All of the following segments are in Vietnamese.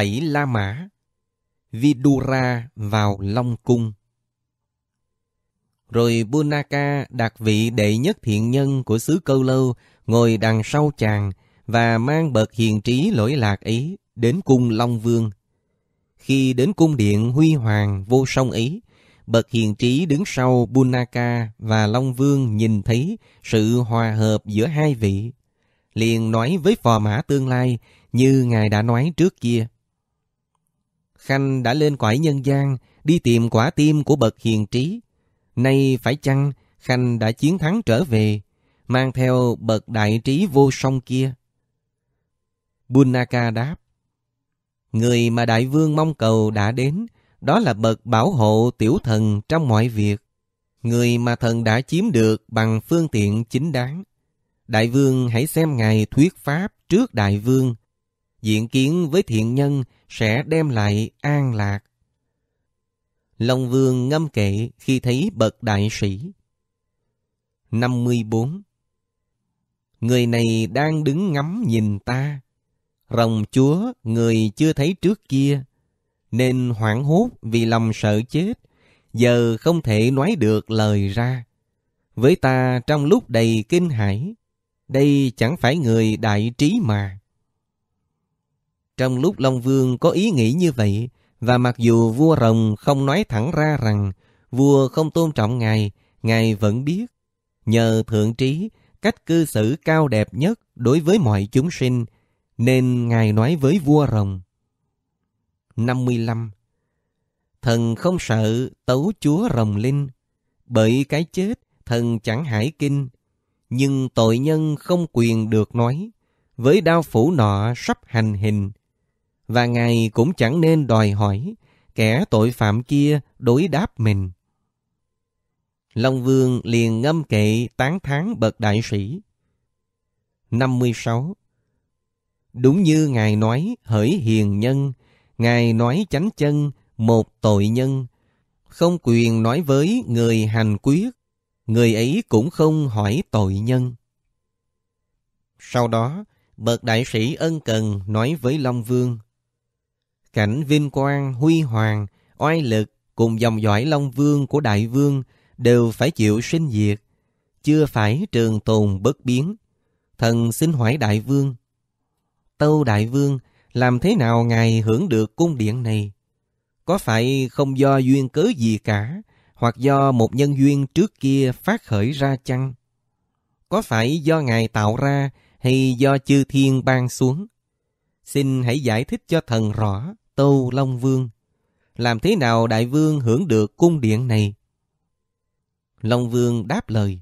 bảy La Mã, Vidura vào Long Cung. Rồi Bunaka đạt vị đệ nhất thiện nhân của xứ Câu Lâu ngồi đằng sau chàng và mang bậc hiền trí lỗi lạc ấy đến cung Long Vương. Khi đến cung điện huy hoàng vô song ấy, bậc hiền trí đứng sau Bunaka và Long Vương nhìn thấy sự hòa hợp giữa hai vị. Liền nói với phò mã tương lai như Ngài đã nói trước kia. Khanh đã lên quải nhân gian, đi tìm quả tim của bậc hiền trí. Nay phải chăng Khanh đã chiến thắng trở về, mang theo bậc đại trí vô song kia? Bunaka đáp, Người mà đại vương mong cầu đã đến, đó là bậc bảo hộ tiểu thần trong mọi việc. Người mà thần đã chiếm được bằng phương tiện chính đáng. Đại vương hãy xem ngài thuyết pháp trước đại vương diện kiến với thiện nhân sẽ đem lại an lạc. Long Vương ngâm kệ khi thấy bậc đại sĩ. 54. Người này đang đứng ngắm nhìn ta. Rồng chúa người chưa thấy trước kia, nên hoảng hốt vì lòng sợ chết, giờ không thể nói được lời ra. Với ta trong lúc đầy kinh hãi, đây chẳng phải người đại trí mà. Trong lúc Long Vương có ý nghĩ như vậy, và mặc dù vua Rồng không nói thẳng ra rằng vua không tôn trọng ngài, ngài vẫn biết. Nhờ thượng trí, cách cư xử cao đẹp nhất đối với mọi chúng sinh, nên ngài nói với vua Rồng. 55. Thần không sợ tấu chúa Rồng Linh, bởi cái chết thần chẳng hải kinh, nhưng tội nhân không quyền được nói, với đao phủ nọ sắp hành hình, và Ngài cũng chẳng nên đòi hỏi kẻ tội phạm kia đối đáp mình. Long Vương liền ngâm kệ tán thán bậc đại sĩ. 56. Đúng như Ngài nói hỡi hiền nhân, Ngài nói chánh chân một tội nhân, không quyền nói với người hành quyết, người ấy cũng không hỏi tội nhân. Sau đó, bậc đại sĩ ân cần nói với Long Vương – cảnh vinh quang, huy hoàng, oai lực cùng dòng dõi Long Vương của Đại Vương đều phải chịu sinh diệt, chưa phải trường tồn bất biến. Thần xin hỏi Đại Vương, Tâu Đại Vương, làm thế nào Ngài hưởng được cung điện này? Có phải không do duyên cớ gì cả, hoặc do một nhân duyên trước kia phát khởi ra chăng? Có phải do Ngài tạo ra hay do chư thiên ban xuống? Xin hãy giải thích cho thần rõ. Tâu Long Vương. Làm thế nào đại vương hưởng được cung điện này? Long Vương đáp lời.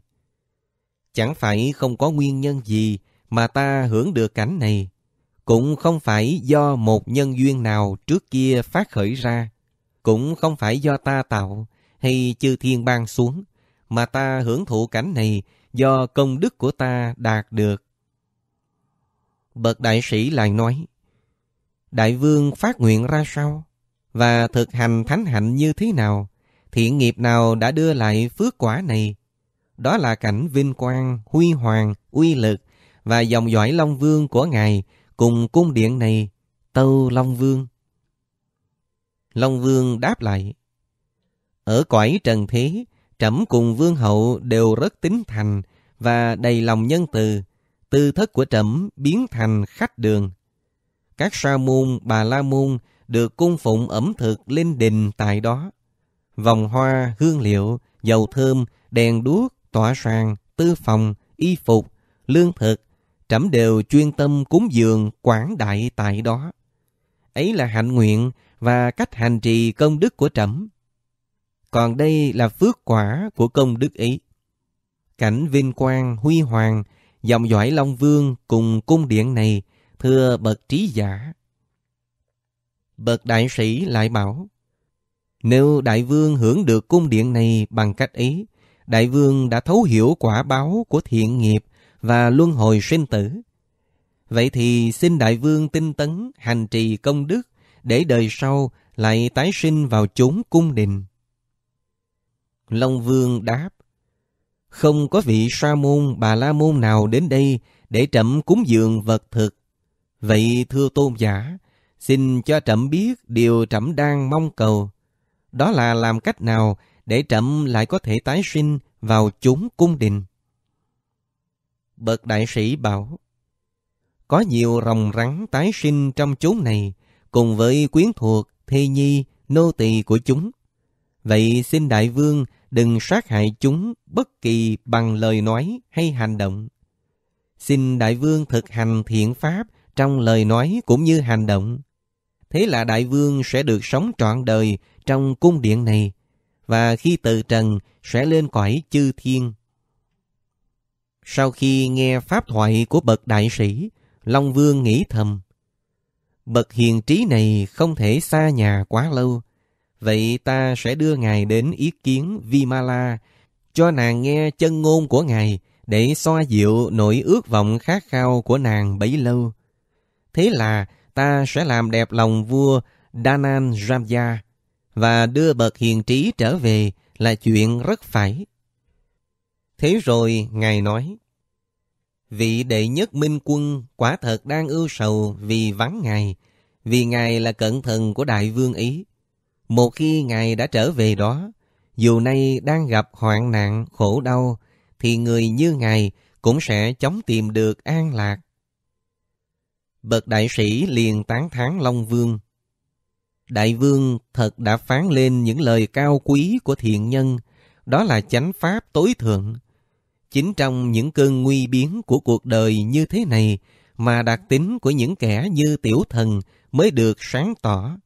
Chẳng phải không có nguyên nhân gì mà ta hưởng được cảnh này. Cũng không phải do một nhân duyên nào trước kia phát khởi ra. Cũng không phải do ta tạo hay chư thiên ban xuống. Mà ta hưởng thụ cảnh này do công đức của ta đạt được. Bậc đại sĩ lại nói đại vương phát nguyện ra sao và thực hành thánh hạnh như thế nào, thiện nghiệp nào đã đưa lại phước quả này. Đó là cảnh vinh quang, huy hoàng, uy lực và dòng dõi Long Vương của Ngài cùng cung điện này, Tâu Long Vương. Long Vương đáp lại, Ở cõi trần thế, trẫm cùng Vương Hậu đều rất tính thành và đầy lòng nhân từ, tư thất của trẫm biến thành khách đường các sa môn, bà la môn được cung phụng ẩm thực lên đình tại đó. Vòng hoa, hương liệu, dầu thơm, đèn đuốc, tỏa sàng, tư phòng, y phục, lương thực, trẫm đều chuyên tâm cúng dường quảng đại tại đó. Ấy là hạnh nguyện và cách hành trì công đức của trẫm. Còn đây là phước quả của công đức ấy. Cảnh vinh quang, huy hoàng, dòng dõi Long Vương cùng cung điện này thưa bậc trí giả. Bậc đại sĩ lại bảo, nếu đại vương hưởng được cung điện này bằng cách ấy, đại vương đã thấu hiểu quả báo của thiện nghiệp và luân hồi sinh tử. Vậy thì xin đại vương tinh tấn hành trì công đức để đời sau lại tái sinh vào chốn cung đình. Long vương đáp, không có vị sa môn bà la môn nào đến đây để trẫm cúng dường vật thực Vậy thưa tôn giả, xin cho trẫm biết điều trẫm đang mong cầu. Đó là làm cách nào để trẫm lại có thể tái sinh vào chúng cung đình. Bậc đại sĩ bảo, có nhiều rồng rắn tái sinh trong chúng này, cùng với quyến thuộc, thi nhi, nô tỳ của chúng. Vậy xin đại vương đừng sát hại chúng bất kỳ bằng lời nói hay hành động. Xin đại vương thực hành thiện pháp trong lời nói cũng như hành động. Thế là đại vương sẽ được sống trọn đời trong cung điện này, và khi từ trần sẽ lên cõi chư thiên. Sau khi nghe pháp thoại của bậc đại sĩ, Long Vương nghĩ thầm. Bậc hiền trí này không thể xa nhà quá lâu, vậy ta sẽ đưa ngài đến ý kiến Vimala, cho nàng nghe chân ngôn của ngài để xoa dịu nỗi ước vọng khát khao của nàng bấy lâu. Thế là ta sẽ làm đẹp lòng vua Danan Ramya và đưa bậc hiền trí trở về là chuyện rất phải. Thế rồi Ngài nói, Vị đệ nhất minh quân quả thật đang ưu sầu vì vắng Ngài, vì Ngài là cận thần của đại vương Ý. Một khi Ngài đã trở về đó, dù nay đang gặp hoạn nạn, khổ đau, thì người như Ngài cũng sẽ chống tìm được an lạc Bậc đại sĩ liền tán thán Long Vương. Đại vương thật đã phán lên những lời cao quý của thiện nhân, đó là chánh pháp tối thượng. Chính trong những cơn nguy biến của cuộc đời như thế này mà đặc tính của những kẻ như tiểu thần mới được sáng tỏ.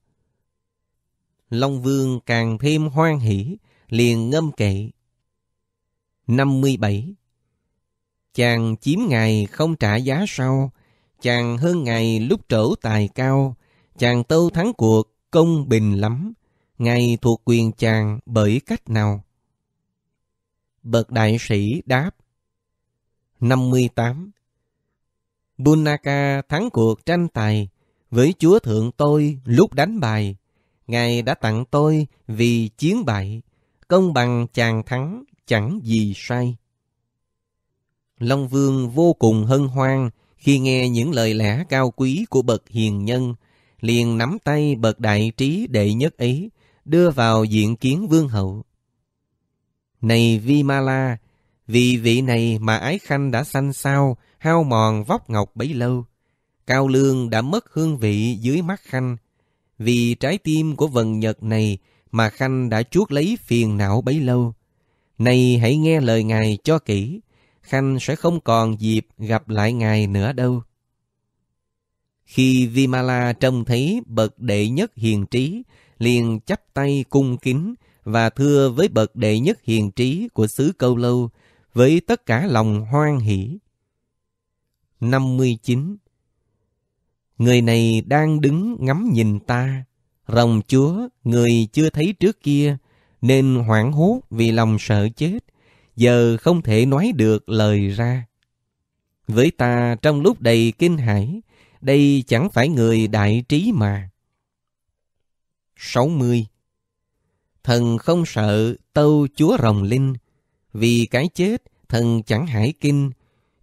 Long Vương càng thêm hoan hỷ, liền ngâm kệ. Năm mươi bảy Chàng chiếm ngày không trả giá sau, chàng hơn ngày lúc trở tài cao, chàng tâu thắng cuộc công bình lắm, ngày thuộc quyền chàng bởi cách nào? Bậc đại sĩ đáp 58 Bunaka thắng cuộc tranh tài với chúa thượng tôi lúc đánh bài. Ngài đã tặng tôi vì chiến bại, công bằng chàng thắng chẳng gì sai. Long Vương vô cùng hân hoan khi nghe những lời lẽ cao quý của bậc hiền nhân, liền nắm tay bậc đại trí đệ nhất ấy, đưa vào diện kiến vương hậu. Này Vimala, vì vị này mà Ái Khanh đã sanh sao, hao mòn vóc ngọc bấy lâu. Cao lương đã mất hương vị dưới mắt Khanh. Vì trái tim của vần nhật này mà Khanh đã chuốt lấy phiền não bấy lâu. Này hãy nghe lời Ngài cho kỹ, Khanh sẽ không còn dịp gặp lại ngài nữa đâu. Khi Vimala trông thấy bậc đệ nhất hiền trí, liền chắp tay cung kính và thưa với bậc đệ nhất hiền trí của xứ Câu Lâu với tất cả lòng hoan hỷ. 59. Người này đang đứng ngắm nhìn ta, rồng chúa, người chưa thấy trước kia, nên hoảng hốt vì lòng sợ chết, giờ không thể nói được lời ra. Với ta trong lúc đầy kinh hãi, đây chẳng phải người đại trí mà. 60. Thần không sợ tâu chúa rồng linh, vì cái chết thần chẳng hải kinh,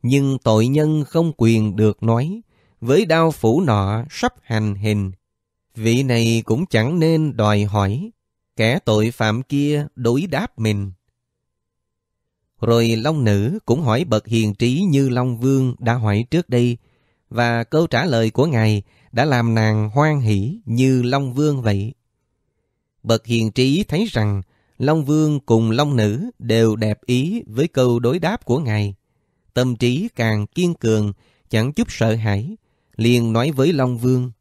nhưng tội nhân không quyền được nói, với đau phủ nọ sắp hành hình. Vị này cũng chẳng nên đòi hỏi, kẻ tội phạm kia đối đáp mình. Rồi Long Nữ cũng hỏi bậc hiền trí như Long Vương đã hỏi trước đây, và câu trả lời của Ngài đã làm nàng hoan hỷ như Long Vương vậy. Bậc hiền trí thấy rằng Long Vương cùng Long Nữ đều đẹp ý với câu đối đáp của Ngài. Tâm trí càng kiên cường, chẳng chút sợ hãi, liền nói với Long Vương.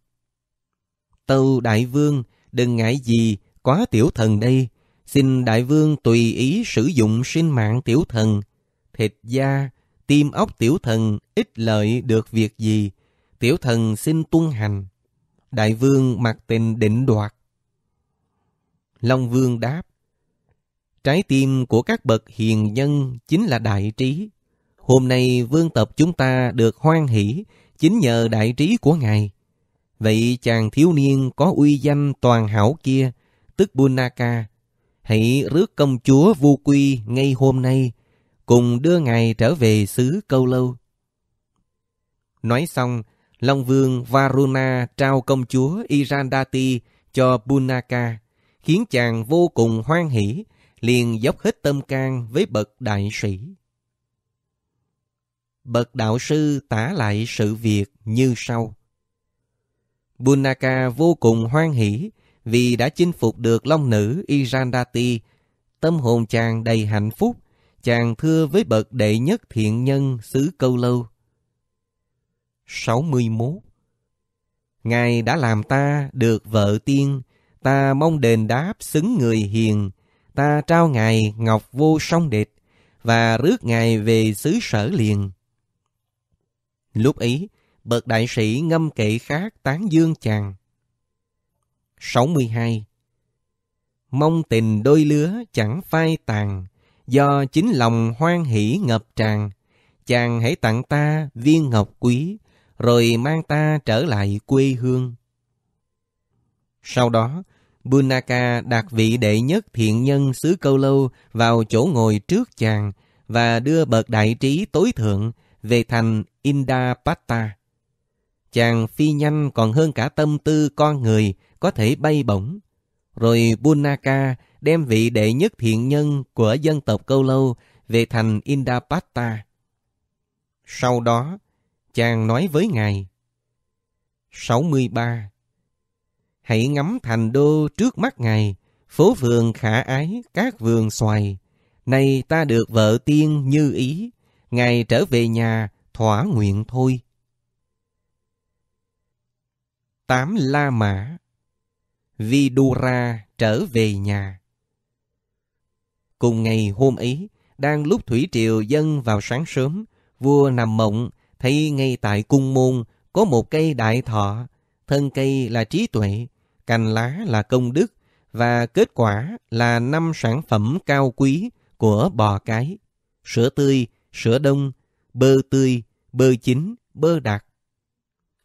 Tâu Đại Vương, đừng ngại gì, quá tiểu thần đây, Xin đại vương tùy ý sử dụng sinh mạng tiểu thần, thịt da, tim óc tiểu thần ít lợi được việc gì, tiểu thần xin tuân hành. Đại vương mặc tình định đoạt. Long vương đáp, trái tim của các bậc hiền nhân chính là đại trí. Hôm nay vương tập chúng ta được hoan hỷ chính nhờ đại trí của ngài. Vậy chàng thiếu niên có uy danh toàn hảo kia, tức Bunaka, hãy rước công chúa vu quy ngay hôm nay, cùng đưa ngài trở về xứ câu lâu. Nói xong, Long Vương Varuna trao công chúa Irandati cho Punaka, khiến chàng vô cùng hoan hỷ, liền dốc hết tâm can với bậc đại sĩ. Bậc đạo sư tả lại sự việc như sau. Bunaka vô cùng hoan hỷ vì đã chinh phục được long nữ Irandati. Tâm hồn chàng đầy hạnh phúc, chàng thưa với bậc đệ nhất thiện nhân xứ câu lâu. 61. Ngài đã làm ta được vợ tiên, ta mong đền đáp xứng người hiền, ta trao Ngài ngọc vô song đệt, và rước Ngài về xứ sở liền. Lúc ấy, bậc đại sĩ ngâm kệ khác tán dương chàng. 62 Mong tình đôi lứa chẳng phai tàn, Do chính lòng hoan hỷ ngập tràn, Chàng hãy tặng ta viên ngọc quý, Rồi mang ta trở lại quê hương. Sau đó, Bunaka đặt vị đệ nhất thiện nhân xứ câu lâu vào chỗ ngồi trước chàng và đưa bậc đại trí tối thượng về thành Indapatta. Chàng phi nhanh còn hơn cả tâm tư con người có thể bay bổng. Rồi Punaka đem vị đệ nhất thiện nhân của dân tộc Câu Lâu về thành Indapatta. Sau đó, chàng nói với ngài. 63. Hãy ngắm thành đô trước mắt ngài, phố vườn khả ái, các vườn xoài. Nay ta được vợ tiên như ý, ngài trở về nhà, thỏa nguyện thôi. Tám La Mã Vidura trở về nhà. Cùng ngày hôm ấy, đang lúc thủy triều dâng vào sáng sớm, vua nằm mộng, thấy ngay tại cung môn có một cây đại thọ, thân cây là trí tuệ, cành lá là công đức, và kết quả là năm sản phẩm cao quý của bò cái. Sữa tươi, sữa đông, bơ tươi, bơ chín, bơ đặc.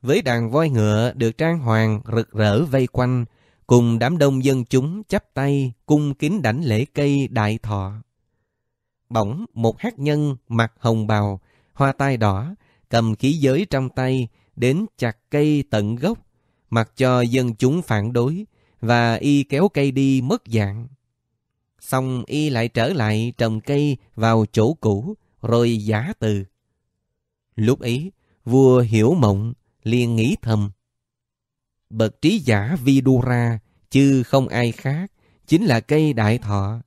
Với đàn voi ngựa được trang hoàng rực rỡ vây quanh, cùng đám đông dân chúng chắp tay cung kính đảnh lễ cây đại thọ. Bỗng một hát nhân mặc hồng bào, hoa tai đỏ, cầm khí giới trong tay, đến chặt cây tận gốc, mặc cho dân chúng phản đối, và y kéo cây đi mất dạng. Xong y lại trở lại trồng cây vào chỗ cũ, rồi giả từ. Lúc ấy, vua hiểu mộng, liền nghĩ thầm bậc trí giả Vidura, chứ không ai khác, chính là cây đại thọ.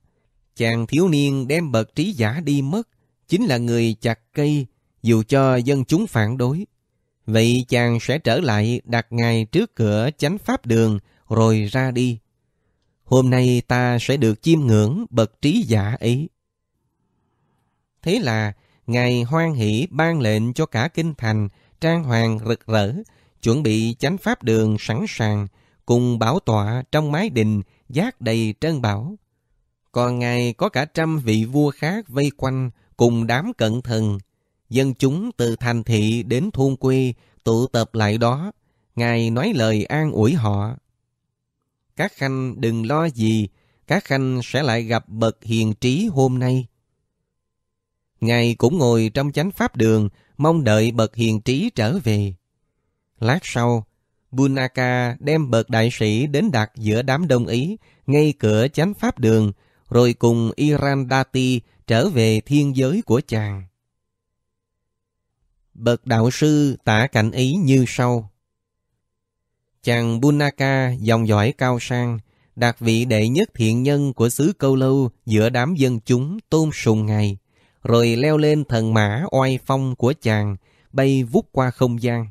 Chàng thiếu niên đem bậc trí giả đi mất, chính là người chặt cây, dù cho dân chúng phản đối. Vậy chàng sẽ trở lại đặt ngài trước cửa chánh pháp đường, rồi ra đi. Hôm nay ta sẽ được chiêm ngưỡng bậc trí giả ấy. Thế là, Ngài hoan hỷ ban lệnh cho cả kinh thành, trang hoàng rực rỡ, chuẩn bị chánh pháp đường sẵn sàng, cùng bảo tọa trong mái đình giác đầy trơn bảo. Còn ngài có cả trăm vị vua khác vây quanh cùng đám cận thần. Dân chúng từ thành thị đến thôn quê tụ tập lại đó. Ngài nói lời an ủi họ. Các khanh đừng lo gì, các khanh sẽ lại gặp bậc hiền trí hôm nay. Ngài cũng ngồi trong chánh pháp đường, mong đợi bậc hiền trí trở về. Lát sau, Bunaka đem bậc đại sĩ đến đặt giữa đám đông Ý, ngay cửa chánh pháp đường, rồi cùng Irandati trở về thiên giới của chàng. Bậc đạo sư tả cảnh Ý như sau. Chàng Bunaka dòng dõi cao sang, đạt vị đệ nhất thiện nhân của xứ Câu Lâu giữa đám dân chúng tôn sùng ngài, rồi leo lên thần mã oai phong của chàng, bay vút qua không gian.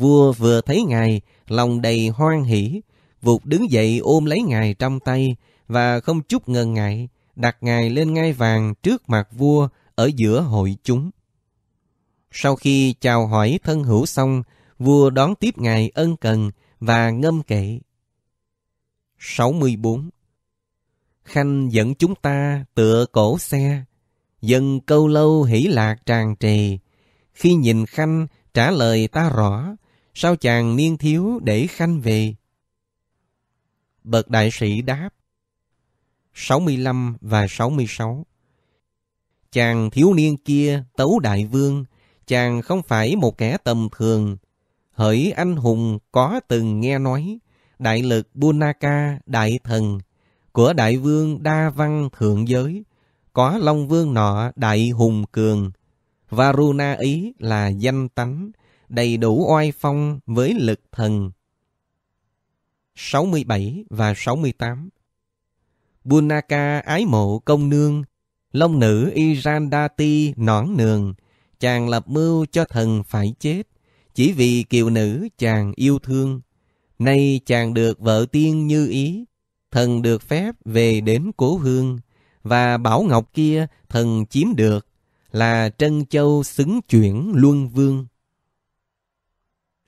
Vua vừa thấy ngài, lòng đầy hoan hỉ, vụt đứng dậy ôm lấy ngài trong tay và không chút ngần ngại, đặt ngài lên ngai vàng trước mặt vua ở giữa hội chúng. Sau khi chào hỏi thân hữu xong, vua đón tiếp ngài ân cần và ngâm kệ. 64. Khanh dẫn chúng ta tựa cổ xe, dân câu lâu hỷ lạc tràn trề. Khi nhìn Khanh trả lời ta rõ, sao chàng niên thiếu để khanh về? Bậc đại sĩ đáp, 65 và 66 Chàng thiếu niên kia tấu đại vương, chàng không phải một kẻ tầm thường. Hỡi anh hùng có từng nghe nói, đại lực Bunaka đại thần, của đại vương đa văn thượng giới, có long vương nọ đại hùng cường, Varuna ý là danh tánh, đầy đủ oai phong với lực thần. 67 và 68 Bunaka ái mộ công nương, long nữ Irandati nõn nường, chàng lập mưu cho thần phải chết, chỉ vì kiều nữ chàng yêu thương. Nay chàng được vợ tiên như ý, thần được phép về đến cố hương, và bảo ngọc kia thần chiếm được, là trân châu xứng chuyển luân vương.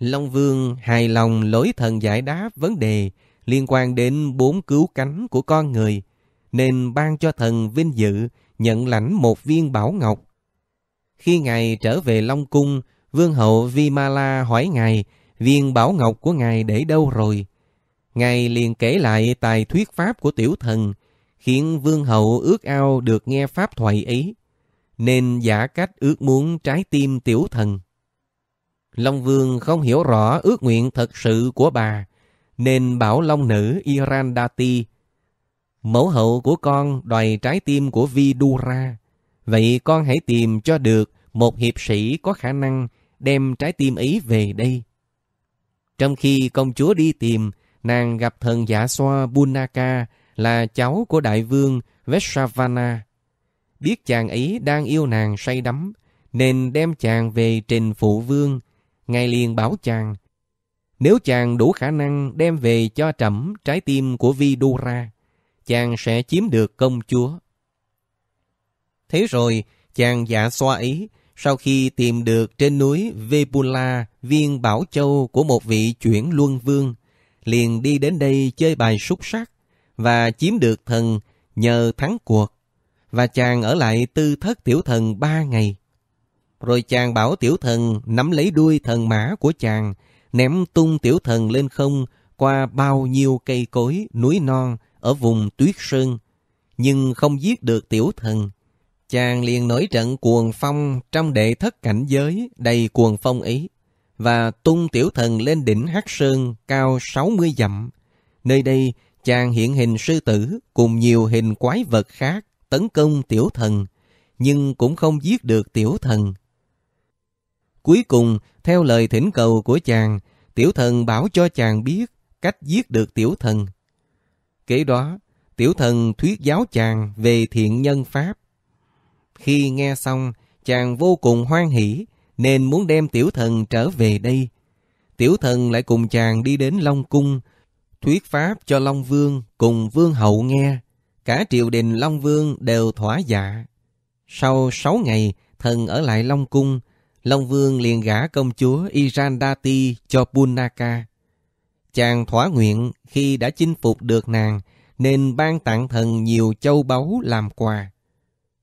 Long Vương hài lòng lỗi thần giải đáp vấn đề liên quan đến bốn cứu cánh của con người, nên ban cho thần vinh dự nhận lãnh một viên bảo ngọc. Khi Ngài trở về Long Cung, Vương hậu Vimala hỏi Ngài viên bảo ngọc của Ngài để đâu rồi. Ngài liền kể lại tài thuyết pháp của tiểu thần, khiến Vương hậu ước ao được nghe pháp thoại ấy, nên giả cách ước muốn trái tim tiểu thần. Long Vương không hiểu rõ ước nguyện thật sự của bà, nên bảo Long Nữ Iran Dati, mẫu hậu của con đòi trái tim của Vidura, vậy con hãy tìm cho được một hiệp sĩ có khả năng đem trái tim ấy về đây. Trong khi công chúa đi tìm, nàng gặp thần giả xoa Bunaka là cháu của đại vương Veshavana. Biết chàng ấy đang yêu nàng say đắm, nên đem chàng về trình phụ vương, ngài liền bảo chàng nếu chàng đủ khả năng đem về cho trẫm trái tim của Vi Ra, chàng sẽ chiếm được công chúa. Thế rồi, chàng giả xoa ý, sau khi tìm được trên núi Vepula viên bảo châu của một vị chuyển luân vương, liền đi đến đây chơi bài xúc sắc và chiếm được thần nhờ thắng cuộc. Và chàng ở lại tư thất tiểu thần ba ngày rồi chàng bảo tiểu thần nắm lấy đuôi thần mã của chàng, ném tung tiểu thần lên không qua bao nhiêu cây cối, núi non ở vùng tuyết sơn, nhưng không giết được tiểu thần. Chàng liền nổi trận cuồng phong trong đệ thất cảnh giới đầy cuồng phong ấy, và tung tiểu thần lên đỉnh Hắc Sơn cao 60 dặm. Nơi đây, chàng hiện hình sư tử cùng nhiều hình quái vật khác tấn công tiểu thần, nhưng cũng không giết được tiểu thần. Cuối cùng, theo lời thỉnh cầu của chàng, tiểu thần bảo cho chàng biết cách giết được tiểu thần. Kế đó, tiểu thần thuyết giáo chàng về thiện nhân Pháp. Khi nghe xong, chàng vô cùng hoan hỷ, nên muốn đem tiểu thần trở về đây. Tiểu thần lại cùng chàng đi đến Long Cung, thuyết pháp cho Long Vương cùng Vương Hậu nghe. Cả triều đình Long Vương đều thỏa dạ. Sau sáu ngày, thần ở lại Long Cung, Long Vương liền gả công chúa Irandati cho Punaka. Chàng thỏa nguyện khi đã chinh phục được nàng, nên ban tặng thần nhiều châu báu làm quà.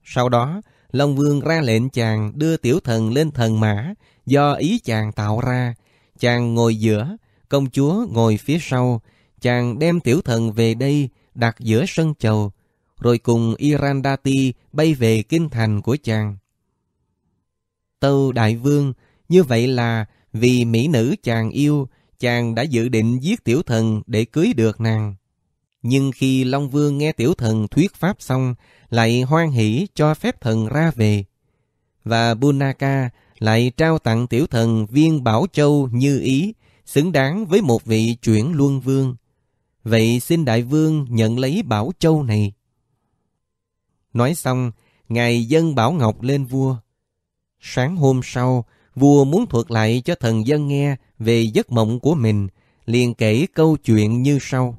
Sau đó, Long Vương ra lệnh chàng đưa tiểu thần lên thần mã do ý chàng tạo ra. Chàng ngồi giữa, công chúa ngồi phía sau. Chàng đem tiểu thần về đây, đặt giữa sân chầu. Rồi cùng Irandati bay về kinh thành của chàng. Tâu Đại Vương, như vậy là vì mỹ nữ chàng yêu, chàng đã dự định giết tiểu thần để cưới được nàng. Nhưng khi Long Vương nghe tiểu thần thuyết pháp xong, lại hoan hỷ cho phép thần ra về. Và Bunaka lại trao tặng tiểu thần viên Bảo Châu như ý, xứng đáng với một vị chuyển luân vương. Vậy xin đại vương nhận lấy Bảo Châu này. Nói xong, Ngài dân Bảo Ngọc lên vua. Sáng hôm sau, vua muốn thuật lại cho thần dân nghe về giấc mộng của mình, liền kể câu chuyện như sau.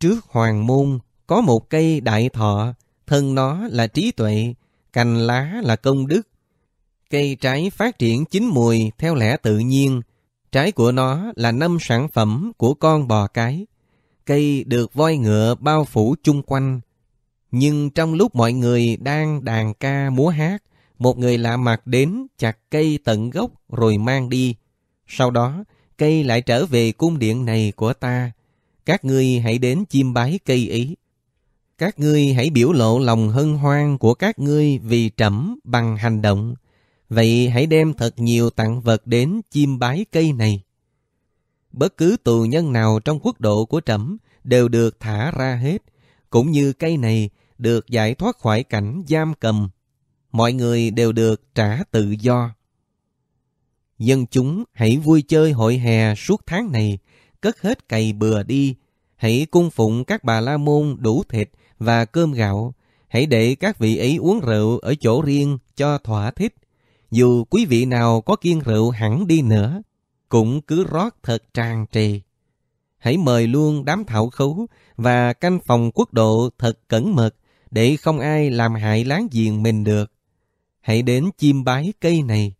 Trước hoàng môn, có một cây đại thọ, thân nó là trí tuệ, cành lá là công đức. Cây trái phát triển chín mùi theo lẽ tự nhiên, trái của nó là năm sản phẩm của con bò cái. Cây được voi ngựa bao phủ chung quanh. Nhưng trong lúc mọi người đang đàn ca múa hát, một người lạ mặt đến chặt cây tận gốc rồi mang đi. Sau đó, cây lại trở về cung điện này của ta. Các ngươi hãy đến chiêm bái cây ấy. Các ngươi hãy biểu lộ lòng hân hoan của các ngươi vì trẫm bằng hành động. Vậy hãy đem thật nhiều tặng vật đến chiêm bái cây này. Bất cứ tù nhân nào trong quốc độ của trẫm đều được thả ra hết, cũng như cây này được giải thoát khỏi cảnh giam cầm mọi người đều được trả tự do. Dân chúng hãy vui chơi hội hè suốt tháng này, cất hết cày bừa đi, hãy cung phụng các bà la môn đủ thịt và cơm gạo, hãy để các vị ấy uống rượu ở chỗ riêng cho thỏa thích. Dù quý vị nào có kiên rượu hẳn đi nữa, cũng cứ rót thật tràn trề. Hãy mời luôn đám thảo khấu và canh phòng quốc độ thật cẩn mật để không ai làm hại láng giềng mình được hãy đến chim bái cây này.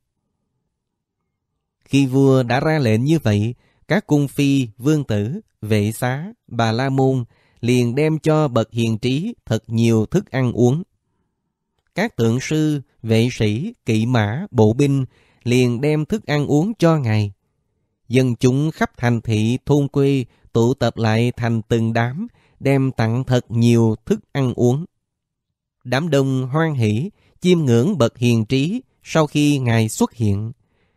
Khi vua đã ra lệnh như vậy, các cung phi, vương tử, vệ xá, bà la môn liền đem cho bậc hiền trí thật nhiều thức ăn uống. Các tượng sư, vệ sĩ, kỵ mã, bộ binh liền đem thức ăn uống cho ngài. Dân chúng khắp thành thị, thôn quê tụ tập lại thành từng đám, đem tặng thật nhiều thức ăn uống. Đám đông hoan hỷ, chiêm ngưỡng bậc hiền trí sau khi Ngài xuất hiện.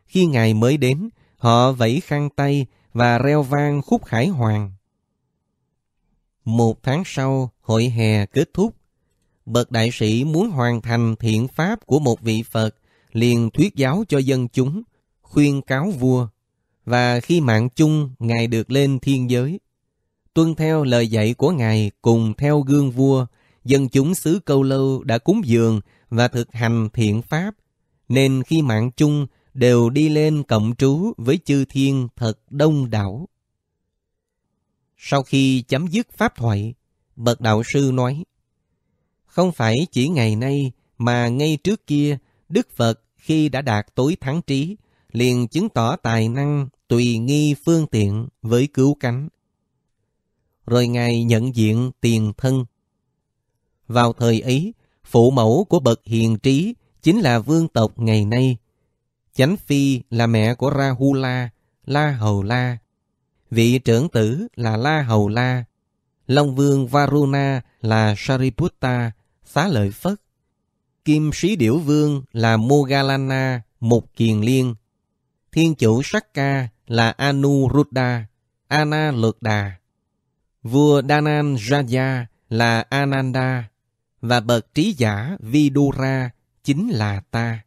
Khi Ngài mới đến, họ vẫy khăn tay và reo vang khúc khải hoàng. Một tháng sau, hội hè kết thúc. Bậc đại sĩ muốn hoàn thành thiện pháp của một vị Phật, liền thuyết giáo cho dân chúng, khuyên cáo vua, và khi mạng chung, Ngài được lên thiên giới. Tuân theo lời dạy của Ngài cùng theo gương vua, dân chúng xứ Câu Lâu đã cúng dường và thực hành thiện pháp, nên khi mạng chung đều đi lên cộng trú với chư thiên thật đông đảo. Sau khi chấm dứt pháp thoại, bậc đạo sư nói, không phải chỉ ngày nay mà ngay trước kia, Đức Phật khi đã đạt tối thắng trí, liền chứng tỏ tài năng tùy nghi phương tiện với cứu cánh. Rồi Ngài nhận diện tiền thân. Vào thời ấy, Phụ mẫu của bậc hiền trí chính là vương tộc ngày nay. Chánh Phi là mẹ của Rahula, La Hầu La. Vị trưởng tử là La Hầu La. Long vương Varuna là Sariputta, xá lợi Phất. Kim sĩ điểu vương là Mogalana, một Kiền Liên. Thiên chủ Sakka là anu Anuruddha, Ana lược Đà. Vua Danan Raja là Ananda và bậc trí giả Vidura chính là ta.